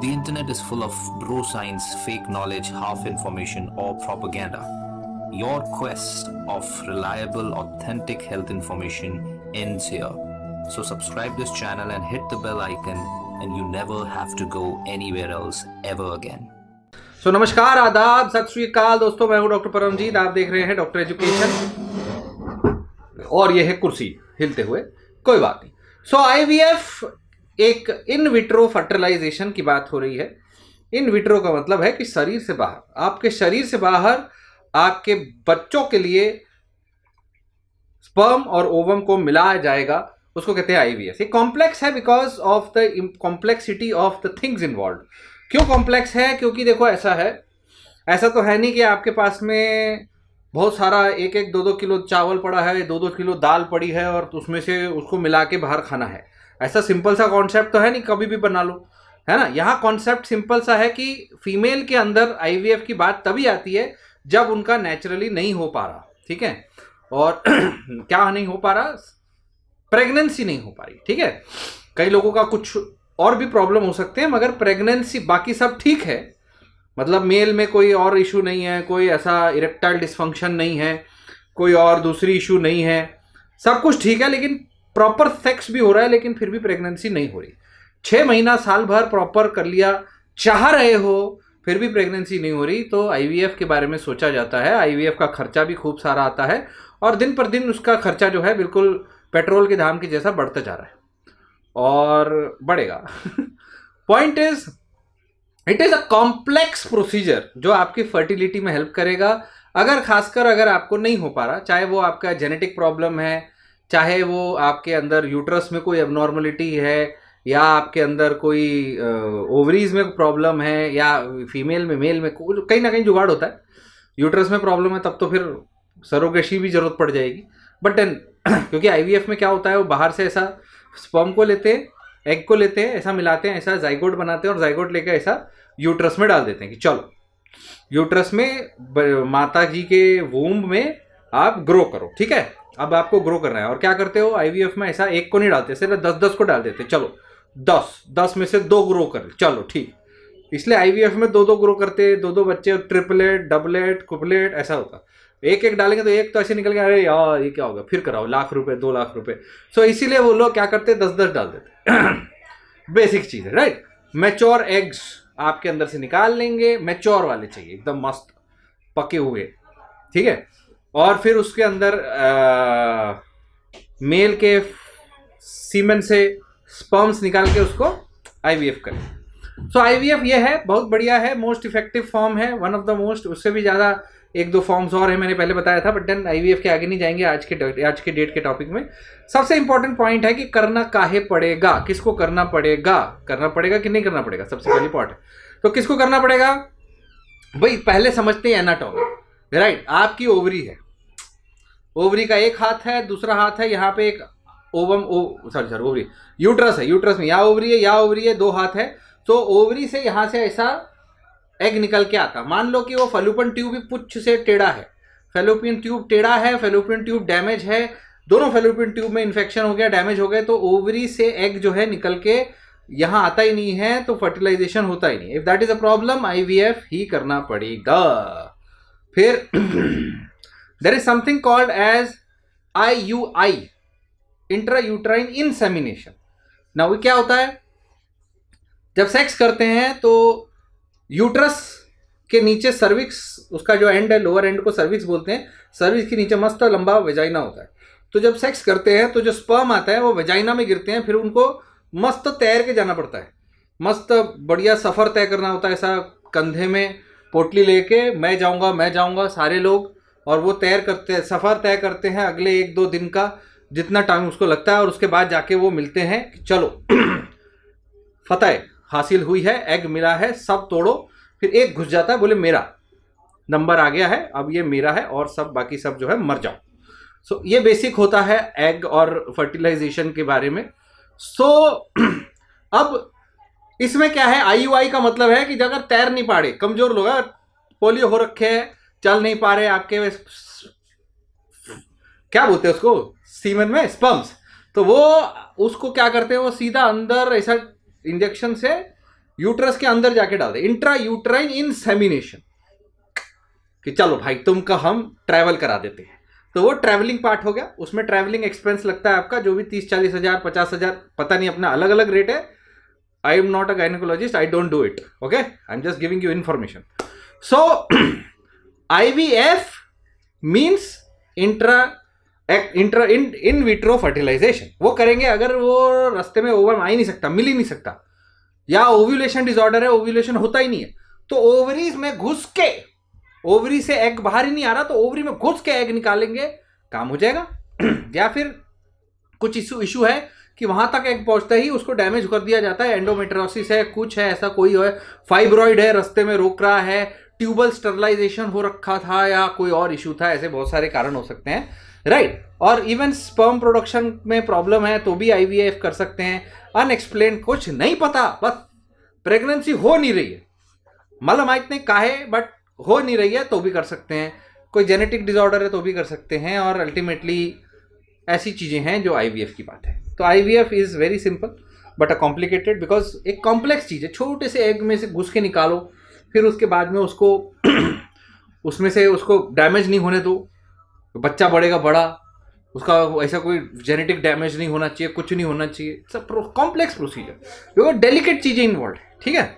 The internet is full of bro science, fake knowledge, half information, or propaganda. Your quest of reliable, authentic health information ends here. So subscribe this channel and hit the bell icon and you never have to go anywhere else ever again. so, namaskar, adab, Sat Sri दोस्तों मैं हूं doctor Paramjit Dr. देख रहे हैं doctor Dr. Education. यह है कुर्सी हिलते हुए hue. Koi नहीं so, IVF. एक इन विट्रो फर्टिलाइजेशन की बात हो रही है इन विट्रो का मतलब है कि शरीर से बाहर आपके शरीर से बाहर आपके बच्चों के लिए स्पर्म और ओवम को मिलाया जाएगा उसको कहते हैं आईवीएस ये कॉम्प्लेक्स है because of the complexity of the things involve क्यों कॉम्प्लेक्स है क्योंकि देखो ऐसा है ऐसा तो है नहीं कि आपके पास में बहुत सारा एक एक दो दो किलो चावल पड़ा है दो दो किलो दाल पड़ी है और उसमें से उसको मिला के बाहर खाना है ऐसा सिंपल सा कॉन्सेप्ट तो है नहीं कभी भी बना लो है ना यहाँ कॉन्सेप्ट सिंपल सा है कि फीमेल के अंदर आईवीएफ की बात तभी आती है जब उनका नेचुरली नहीं हो पा रहा ठीक है और क्या नहीं हो पा रहा प्रेगनेंसी नहीं हो पा रही ठीक है कई लोगों का कुछ और भी प्रॉब्लम हो सकते हैं मगर प्रेगनेंसी बाकी सब ठीक है मतलब मेल में कोई और इशू नहीं है कोई ऐसा इरेक्टाइल डिस्फंक्शन नहीं है कोई और दूसरी इशू नहीं है सब कुछ ठीक है लेकिन प्रॉपर सेक्स भी हो रहा है लेकिन फिर भी प्रेगनेंसी नहीं हो रही छः महीना साल भर प्रॉपर कर लिया चाह रहे हो फिर भी प्रेगनेंसी नहीं हो रही तो आईवीएफ के बारे में सोचा जाता है आईवीएफ का खर्चा भी खूब सारा आता है और दिन पर दिन उसका खर्चा जो है बिल्कुल पेट्रोल के दाम के जैसा बढ़ता जा रहा है और बढ़ेगा point is it is a complex procedure जो आपकी फर्टिलिटी में हेल्प करेगा अगर खासकर अगर आपको नहीं हो पा रहा चाहे वो आपका जेनेटिक प्रॉब्लम है चाहे वो आपके अंदर यूट्रस में कोई एबनॉर्मलिटी है या आपके अंदर कोई ओवरीज में प्रॉब्लम है या फीमेल में मेल में कहीं ना कहीं जुगाड़ होता है यूट्रस में प्रॉब्लम है तब तो फिर सरोगेशी भी जरूरत पड़ जाएगी बट डेन क्योंकि आई में क्या होता है वो बाहर से ऐसा स्पम को लेते हैं एग को लेते हैं ऐसा मिलाते हैं ऐसा जाइगोड बनाते हैं और जाइगोड लेकर ऐसा यूट्रस में डाल देते हैं कि चलो यूट्रस में माता जी के वोम में आप ग्रो करो ठीक है अब आपको ग्रो करना है और क्या करते हो आईवीएफ में ऐसा एक को नहीं डालते सिर्फ दस दस को डाल देते चलो दस दस में से दो ग्रो कर चलो ठीक इसलिए आईवीएफ में दो दो ग्रो करते दो दो बच्चे ट्रिपलेट डबलेट कुपलेट ऐसा होता एक एक डालेंगे तो एक तो ऐसे निकल गया अरे यार ये क्या होगा फिर कराओ लाख रुपए दो लाख रुपए सो so, इसीलिए वो लोग क्या करते दस दस डाल देते बेसिक चीज़ है राइट मेच्योर एग्स आपके अंदर से निकाल लेंगे मेच्योर वाले चाहिए एकदम मस्त पके हुए ठीक है और फिर उसके अंदर आ, मेल के सीमेंट से स्पर्म्स निकाल के उसको आईवीएफ करें सो so, आईवीएफ ये है बहुत बढ़िया है मोस्ट इफेक्टिव फॉर्म है वन ऑफ द मोस्ट उससे भी ज़्यादा एक दो फॉर्म्स और है मैंने पहले बताया था बट देन आईवीएफ के आगे नहीं जाएंगे आज के आज के डेट के टॉपिक में सबसे इंपॉर्टेंट पॉइंट है कि करना काहे पड़ेगा किसको करना पड़ेगा करना पड़ेगा कि नहीं करना पड़ेगा सबसे पहली पॉइंट तो किसको करना पड़ेगा भाई पहले समझते हैं एनाटॉमी राइट आपकी ओवरी है ओवरी का एक हाथ है दूसरा हाथ है यहाँ पे एक ovum oh sorry sorry ovary uterus है यूट्रस में या ओवरी है या ओवरी है दो हाथ है तो ओवरी से यहाँ से ऐसा एग निकल के आता मान लो कि वो फेलोपियन ट्यूब भी पुच्छ से टेढ़ा है फेलोपियन ट्यूब टेढ़ा है फेलोपियन ट्यूब डैमेज है दोनों फेलोपियन ट्यूब में इन्फेक्शन हो गया डैमेज हो गया तो ओवरी से एग जो है निकल के यहाँ आता ही नहीं है तो फर्टिलाइजेशन होता ही नहीं if that is a problem IVF ही करना पड़ेगा फिर there is something called as IUI intrauterine insemination now क्या होता है जब सेक्स करते हैं तो यूट्रस के नीचे सर्विक्स उसका जो एंड है लोअर एंड को सर्विक्स बोलते हैं सर्विक्स के नीचे मस्त लंबा वेजाइना होता है तो जब सेक्स करते हैं तो जो स्पर्म आता है वो वेजाइना में गिरते हैं फिर उनको मस्त तैर के जाना पड़ता है मस्त बढ़िया सफ़र तय करना होता है ऐसा कंधे में पोटली लेके मैं जाऊंगा मैं जाऊंगा सारे लोग और वो तैर करते सफ़र तय करते हैं अगले एक दो दिन का जितना टाइम उसको लगता है और उसके बाद जाके वो मिलते हैं कि चलो फतेह हासिल हुई है एग मिला है सब तोड़ो फिर एक घुस जाता है बोले मेरा नंबर आ गया है अब ये मेरा है और सब बाकी सब जो है मर जाओ सो so, ये बेसिक होता है एग और फर्टिलाइजेशन के बारे में सो so, अब इसमें क्या है आई का मतलब है कि अगर तैर नहीं पाड़े कमजोर लोग पोलियो हो रखे हैं चल नहीं पा रहे आपके क्या बोलते हैं उसको सीमन में स्पम्स तो वो उसको क्या करते हैं वो सीधा अंदर ऐसा इंजेक्शन से यूट्रस के अंदर जाके डालते इंट्रा यूट्राइन इनसेमिनेशन कि चलो भाई तुमका हम ट्रैवल करा देते हैं तो वो ट्रैवलिंग पार्ट हो गया उसमें ट्रैवलिंग एक्सपेंस लगता है आपका जो भी तीस चालीस हजार पचास हजार पता नहीं अपना अलग अलग रेट है I am not a gynaecologist I don't do it okay I am just giving you information so IVF means intra intra in in vitro fertilisation वो करेंगे अगर वो रास्ते में ओवर आ ही नहीं सकता मिल ही नहीं सकता या ओव्यूलेशन डिसऑर्डर है ओव्यूलेशन होता ही नहीं है तो ओवरीज में घुस के ओवरी से एग बाहर ही नहीं आ रहा तो ओवरी में घुस के एग निकालेंगे काम हो जाएगा या फिर कुछ इशू इशू है कि वहां तक एग पहुंचता ही उसको डैमेज कर दिया जाता है एंडोमेट्रोसिस है कुछ है ऐसा कोई है फाइब्रॉइड है रस्ते में रोक रहा है ट्यूबल स्टरलाइजेशन हो रखा था या कोई और इशू था ऐसे बहुत सारे कारण हो सकते हैं राइट right. और इवन स्पर्म प्रोडक्शन में प्रॉब्लम है तो भी आई कर सकते हैं अनएक्सप्लेन कुछ नहीं पता बस प्रेगनेंसी हो नहीं रही है मतलब माइक इतने कहा बट हो नहीं रही है तो भी कर सकते हैं कोई जेनेटिक डिसऑर्डर है तो भी कर सकते हैं और अल्टीमेटली ऐसी चीज़ें हैं जो आई की बात है तो I is very simple but a complicated because एक कॉम्प्लेक्स चीज़ है छोटे से एग में से घुस के निकालो फिर उसके बाद में उसको उसमें से उसको डैमेज नहीं होने दो बच्चा बढ़ेगा बड़ा उसका ऐसा कोई जेनेटिक डैमेज नहीं होना चाहिए कुछ नहीं होना चाहिए सब कॉम्प्लेक्स प्रोसीजर बिकॉज डेलिकेट चीज़ें इन्वॉल्व है ठीक है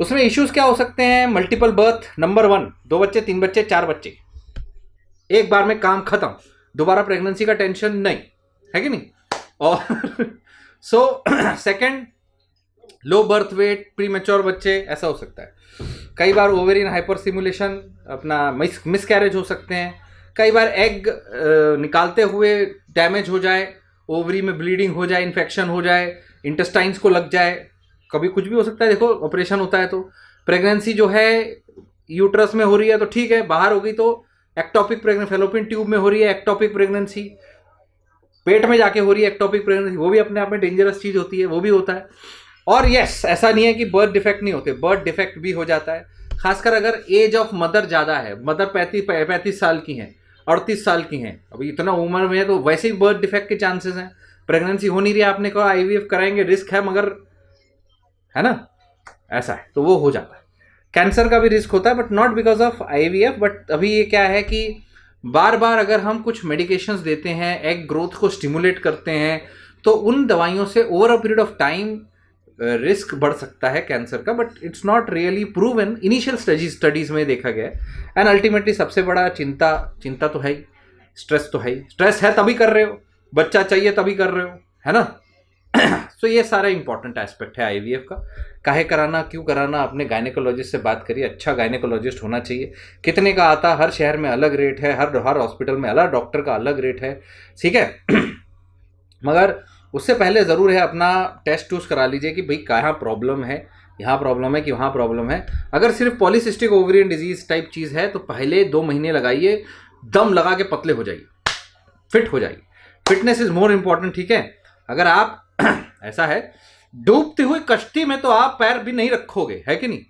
उसमें इश्यूज क्या हो सकते हैं मल्टीपल बर्थ नंबर वन दो बच्चे तीन बच्चे चार बच्चे एक बार में काम खत्म दोबारा प्रेगनेंसी का टेंशन नहीं है कि नहीं और so second low birth weight mature बच्चे ऐसा हो सकता है कई बार ओवेरिन हाइपर सिमुलेशन अपना मिस मिसकैरेज हो सकते हैं कई बार एग निकालते हुए डैमेज हो जाए ओवरी में ब्लीडिंग हो जाए इन्फेक्शन हो जाए इंटेस्टाइंस को लग जाए कभी कुछ भी हो सकता है देखो ऑपरेशन होता है तो प्रेगनेंसी जो है यूट्रस में हो रही है तो ठीक है बाहर होगी तो एक्टॉपिक प्रेगनेंसी फेलोपिन ट्यूब में हो रही है एक्टॉपिक प्रेगनेंसी पेट में जाके हो रही है एक्टॉपिक प्रेगनेंसी वो भी अपने आप में डेंजरस चीज़ होती है वो भी होता है और यस ऐसा नहीं है कि बर्थ डिफेक्ट नहीं होते बर्थ डिफेक्ट भी हो जाता है खासकर अगर एज ऑफ मदर ज़्यादा है मदर पैंतीस पैंतीस साल की हैं अड़तीस साल की हैं अभी इतना उम्र में है तो वैसे ही बर्थ डिफेक्ट के चांसेस हैं प्रेगनेंसी हो नहीं रही आपने कहा एफ कराएंगे रिस्क है मगर है ना ऐसा है तो वो हो जाता है कैंसर का भी रिस्क होता है but not because of F but अभी ये क्या है कि बार बार अगर हम कुछ मेडिकेशंस देते हैं एग ग्रोथ को स्टिमुलेट करते हैं तो उन दवाइयों से over a period of time risk बढ़ सकता है कैंसर का but it's not really in initial studies में देखा गया है एंड अल्टीमेटली सबसे बड़ा चिंता चिंता तो है ही स्ट्रेस तो है ही स्ट्रेस है तभी कर रहे हो बच्चा चाहिए तभी कर रहे हो है ना सो so, ये सारा इंपॉर्टेंट एस्पेक्ट है आई का काहे कराना क्यों कराना आपने गायनेकोलॉजिस्ट से बात करिए अच्छा गायनेकोलॉजिस्ट होना चाहिए कितने का आता हर शहर में अलग रेट है हर हर हॉस्पिटल में अलग डॉक्टर का अलग रेट है ठीक है मगर उससे पहले ज़रूर है अपना टेस्ट टूस करा लीजिए कि भाई कहाँ प्रॉब्लम है यहाँ प्रॉब्लम है कि वहाँ प्रॉब्लम है अगर सिर्फ पॉलिसिस्टिक ओवरियन डिजीज़ टाइप चीज़ है तो पहले दो महीने लगाइए दम लगा के पतले हो जाइए फिट हो जाइए फिटनेस इज़ मोर इम्पॉर्टेंट ठीक है अगर आप ऐसा है डूबती हुई कश्ती में तो आप पैर भी नहीं रखोगे है कि नहीं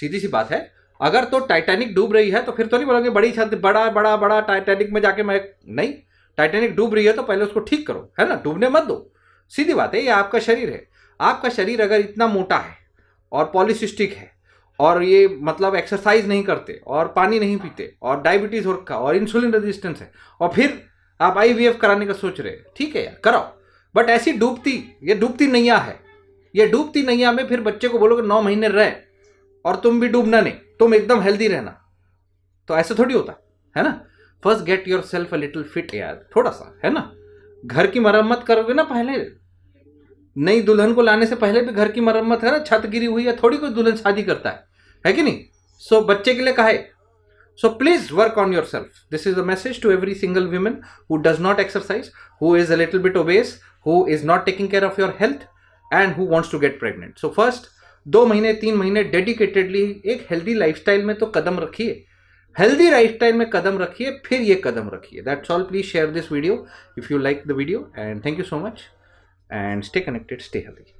सीधी सी बात है अगर तो टाइटैनिक डूब रही है तो फिर तो नहीं बोलोगे बड़ी छत बड़ा बड़ा बड़ा टाइटैनिक में जाके मैं नहीं टाइटेनिक डूब रही है तो पहले उसको ठीक करो है ना डूबने मत दो सीधी बात है ये आपका शरीर है आपका शरीर अगर इतना मोटा है और पॉलिसिस्टिक है और ये मतलब एक्सरसाइज नहीं करते और पानी नहीं पीते और डायबिटीज़ हो रखा और इंसुलिन रेजिस्टेंस है और फिर आप आई कराने का सोच रहे ठीक है यार कराओ बट ऐसी डूबती ये डूबती नैया है ये डूबती नैया में फिर बच्चे को बोलोगे नौ महीने रहे और तुम भी डूबना नहीं तुम एकदम हेल्दी रहना तो ऐसे थोड़ी होता है ना first get yourself a little fit यार थोड़ा सा है ना घर की मरम्मत करोगे ना पहले नई दुल्हन को लाने से पहले भी घर की मरम्मत है ना छत गिरी हुई है थोड़ी कोई दुल्हन शादी करता है है कि नहीं सो so, बच्चे के लिए कहा है so please work on yourself this is a message to every single women who does not exercise who is a little bit obese who is not taking care of your health and who wants to get pregnant so first दो महीने तीन महीने dedicatedly एक healthy life में तो कदम रखिए healthy lifestyle में कदम रखिए फिर ये कदम रखिए that's all please share this video if you like the video and thank you so much and stay connected stay healthy